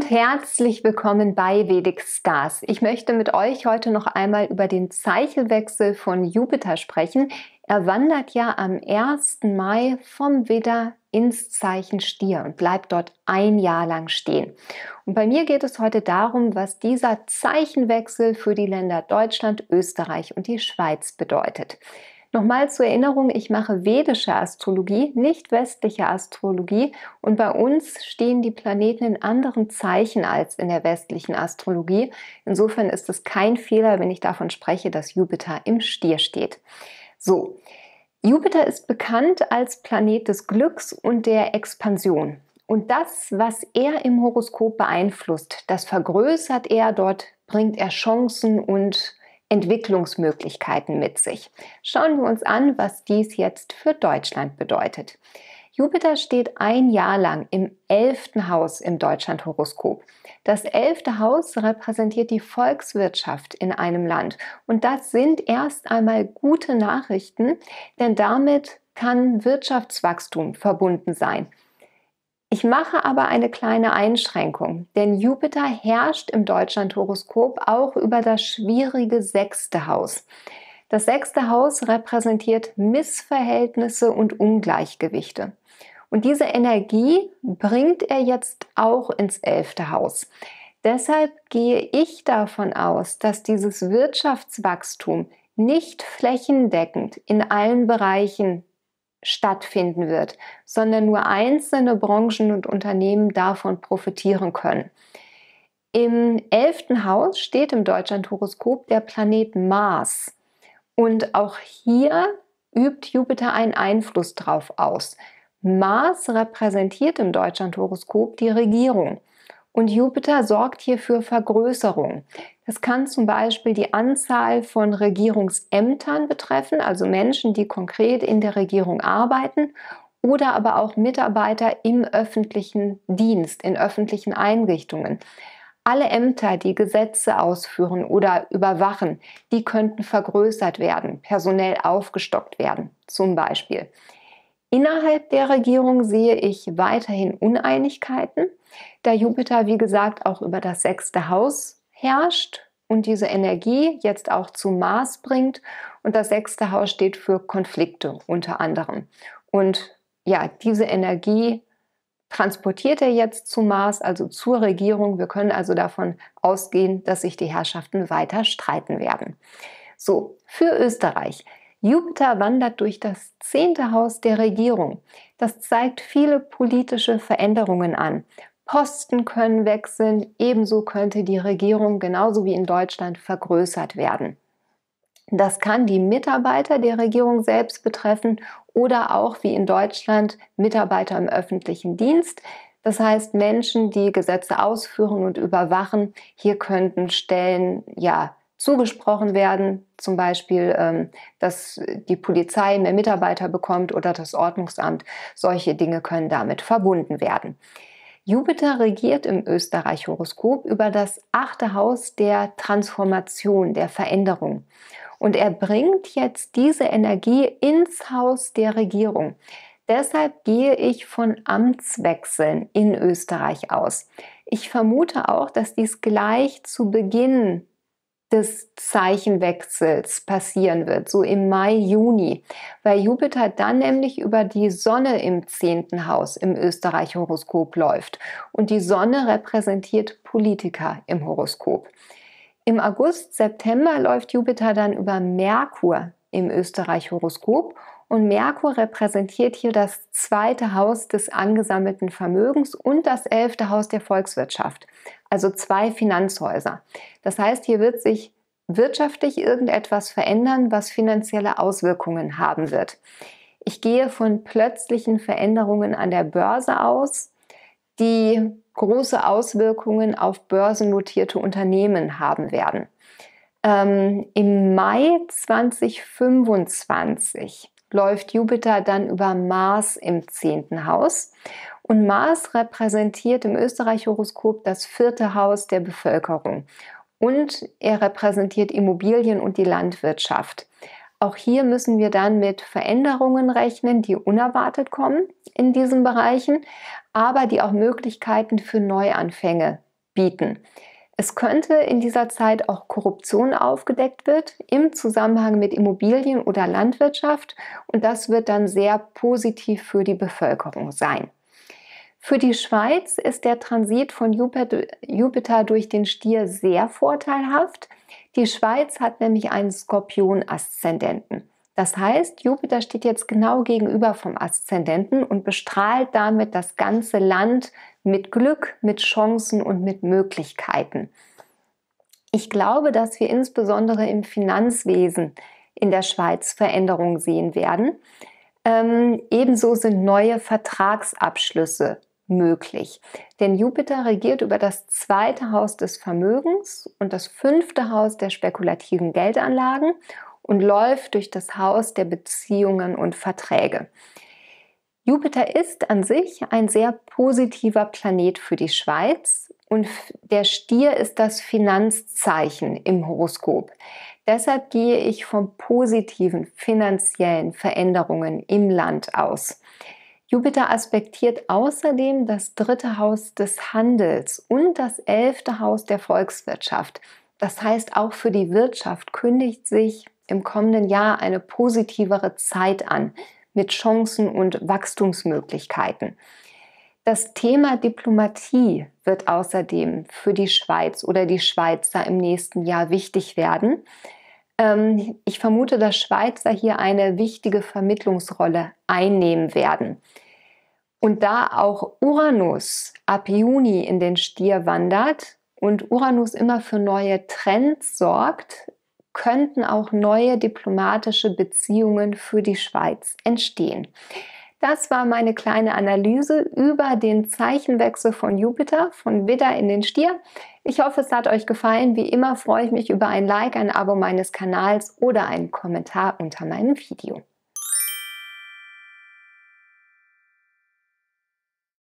und herzlich willkommen bei Vedic Stars. Ich möchte mit euch heute noch einmal über den Zeichenwechsel von Jupiter sprechen. Er wandert ja am 1. Mai vom Widder ins Zeichen Stier und bleibt dort ein Jahr lang stehen. Und bei mir geht es heute darum, was dieser Zeichenwechsel für die Länder Deutschland, Österreich und die Schweiz bedeutet. Nochmal zur Erinnerung, ich mache vedische Astrologie, nicht westliche Astrologie und bei uns stehen die Planeten in anderen Zeichen als in der westlichen Astrologie. Insofern ist es kein Fehler, wenn ich davon spreche, dass Jupiter im Stier steht. So, Jupiter ist bekannt als Planet des Glücks und der Expansion. Und das, was er im Horoskop beeinflusst, das vergrößert er, dort bringt er Chancen und Entwicklungsmöglichkeiten mit sich. Schauen wir uns an, was dies jetzt für Deutschland bedeutet. Jupiter steht ein Jahr lang im elften Haus im Deutschlandhoroskop. Das elfte Haus repräsentiert die Volkswirtschaft in einem Land. Und das sind erst einmal gute Nachrichten, denn damit kann Wirtschaftswachstum verbunden sein. Ich mache aber eine kleine Einschränkung, denn Jupiter herrscht im Deutschland-Horoskop auch über das schwierige sechste Haus. Das sechste Haus repräsentiert Missverhältnisse und Ungleichgewichte. Und diese Energie bringt er jetzt auch ins elfte Haus. Deshalb gehe ich davon aus, dass dieses Wirtschaftswachstum nicht flächendeckend in allen Bereichen stattfinden wird, sondern nur einzelne Branchen und Unternehmen davon profitieren können. Im elften Haus steht im Deutschlandhoroskop der Planet Mars. Und auch hier übt Jupiter einen Einfluss drauf aus. Mars repräsentiert im Deutschlandhoroskop die Regierung. Und Jupiter sorgt hier für Vergrößerung. Das kann zum Beispiel die Anzahl von Regierungsämtern betreffen, also Menschen, die konkret in der Regierung arbeiten, oder aber auch Mitarbeiter im öffentlichen Dienst, in öffentlichen Einrichtungen. Alle Ämter, die Gesetze ausführen oder überwachen, die könnten vergrößert werden, personell aufgestockt werden, zum Beispiel. Innerhalb der Regierung sehe ich weiterhin Uneinigkeiten, da Jupiter, wie gesagt, auch über das sechste Haus herrscht und diese Energie jetzt auch zu Mars bringt. Und das sechste Haus steht für Konflikte unter anderem. Und ja, diese Energie transportiert er jetzt zu Mars, also zur Regierung. Wir können also davon ausgehen, dass sich die Herrschaften weiter streiten werden. So, für Österreich. Jupiter wandert durch das zehnte Haus der Regierung. Das zeigt viele politische Veränderungen an. Posten können wechseln, ebenso könnte die Regierung genauso wie in Deutschland vergrößert werden. Das kann die Mitarbeiter der Regierung selbst betreffen oder auch wie in Deutschland Mitarbeiter im öffentlichen Dienst. Das heißt Menschen, die Gesetze ausführen und überwachen. Hier könnten Stellen ja zugesprochen werden, zum Beispiel, ähm, dass die Polizei mehr Mitarbeiter bekommt oder das Ordnungsamt. Solche Dinge können damit verbunden werden. Jupiter regiert im Österreich-Horoskop über das achte Haus der Transformation, der Veränderung. Und er bringt jetzt diese Energie ins Haus der Regierung. Deshalb gehe ich von Amtswechseln in Österreich aus. Ich vermute auch, dass dies gleich zu Beginn des Zeichenwechsels passieren wird, so im Mai, Juni, weil Jupiter dann nämlich über die Sonne im zehnten Haus im Österreich-Horoskop läuft und die Sonne repräsentiert Politiker im Horoskop. Im August, September läuft Jupiter dann über Merkur im Österreich-Horoskop und Merkur repräsentiert hier das zweite Haus des angesammelten Vermögens und das elfte Haus der Volkswirtschaft, also zwei Finanzhäuser. Das heißt, hier wird sich wirtschaftlich irgendetwas verändern, was finanzielle Auswirkungen haben wird. Ich gehe von plötzlichen Veränderungen an der Börse aus, die große Auswirkungen auf börsennotierte Unternehmen haben werden. Ähm, Im Mai 2025 läuft Jupiter dann über Mars im zehnten Haus. Und Mars repräsentiert im Österreich-Horoskop das vierte Haus der Bevölkerung. Und er repräsentiert Immobilien und die Landwirtschaft. Auch hier müssen wir dann mit Veränderungen rechnen, die unerwartet kommen in diesen Bereichen, aber die auch Möglichkeiten für Neuanfänge bieten. Es könnte in dieser Zeit auch Korruption aufgedeckt wird im Zusammenhang mit Immobilien oder Landwirtschaft und das wird dann sehr positiv für die Bevölkerung sein. Für die Schweiz ist der Transit von Jupiter durch den Stier sehr vorteilhaft. Die Schweiz hat nämlich einen Skorpion-Aszendenten. Das heißt, Jupiter steht jetzt genau gegenüber vom Aszendenten und bestrahlt damit das ganze Land mit Glück, mit Chancen und mit Möglichkeiten. Ich glaube, dass wir insbesondere im Finanzwesen in der Schweiz Veränderungen sehen werden. Ähm, ebenso sind neue Vertragsabschlüsse möglich. Denn Jupiter regiert über das zweite Haus des Vermögens und das fünfte Haus der spekulativen Geldanlagen und läuft durch das Haus der Beziehungen und Verträge. Jupiter ist an sich ein sehr positiver Planet für die Schweiz und der Stier ist das Finanzzeichen im Horoskop. Deshalb gehe ich von positiven finanziellen Veränderungen im Land aus. Jupiter aspektiert außerdem das dritte Haus des Handels und das elfte Haus der Volkswirtschaft. Das heißt, auch für die Wirtschaft kündigt sich im kommenden Jahr eine positivere Zeit an mit Chancen und Wachstumsmöglichkeiten. Das Thema Diplomatie wird außerdem für die Schweiz oder die Schweizer im nächsten Jahr wichtig werden. Ähm, ich vermute, dass Schweizer hier eine wichtige Vermittlungsrolle einnehmen werden. Und da auch Uranus ab Juni in den Stier wandert und Uranus immer für neue Trends sorgt, könnten auch neue diplomatische Beziehungen für die Schweiz entstehen. Das war meine kleine Analyse über den Zeichenwechsel von Jupiter von Widder in den Stier. Ich hoffe, es hat euch gefallen. Wie immer freue ich mich über ein Like, ein Abo meines Kanals oder einen Kommentar unter meinem Video.